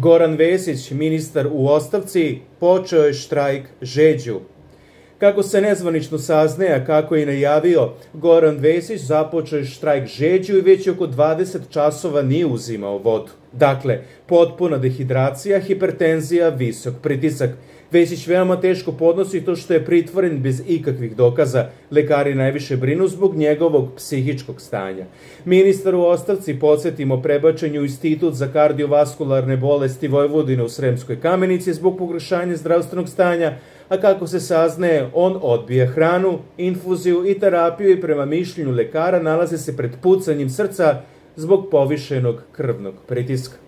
Goran Vesić, ministar u ostavci, počeo je štrajk žeđu. Kako se nezvanično saznaje, a kako je i najavio, Goran Vesić započeo je štrajk žeđu i već oko 20 časova nije uzimao vodu. Dakle, potpuna dehidracija, hipertenzija, visok pritisak. Vesić veoma teško podnosi to što je pritvoren bez ikakvih dokaza. Lekari najviše brinu zbog njegovog psihičkog stanja. Ministar u ostavci podsjetimo prebačenju u Institut za kardiovaskularne bolesti Vojvodine u Sremskoj kamenici zbog pogoršanja zdravstvenog stanja, a kako se saznaje, on odbija hranu, infuziju i terapiju i prema mišljenju lekara nalaze se pred pucanjem srca zbog povišenog krvnog pritiska.